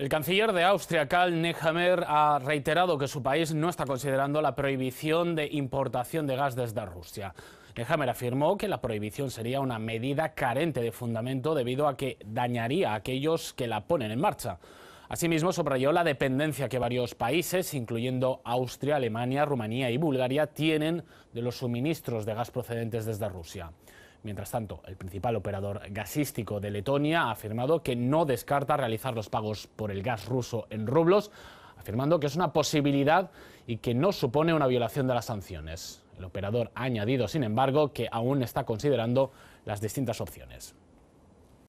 El canciller de Austria, Karl Nehammer, ha reiterado que su país no está considerando la prohibición de importación de gas desde Rusia. Nehammer afirmó que la prohibición sería una medida carente de fundamento debido a que dañaría a aquellos que la ponen en marcha. Asimismo, subrayó la dependencia que varios países, incluyendo Austria, Alemania, Rumanía y Bulgaria, tienen de los suministros de gas procedentes desde Rusia. Mientras tanto, el principal operador gasístico de Letonia ha afirmado que no descarta realizar los pagos por el gas ruso en rublos, afirmando que es una posibilidad y que no supone una violación de las sanciones. El operador ha añadido, sin embargo, que aún está considerando las distintas opciones.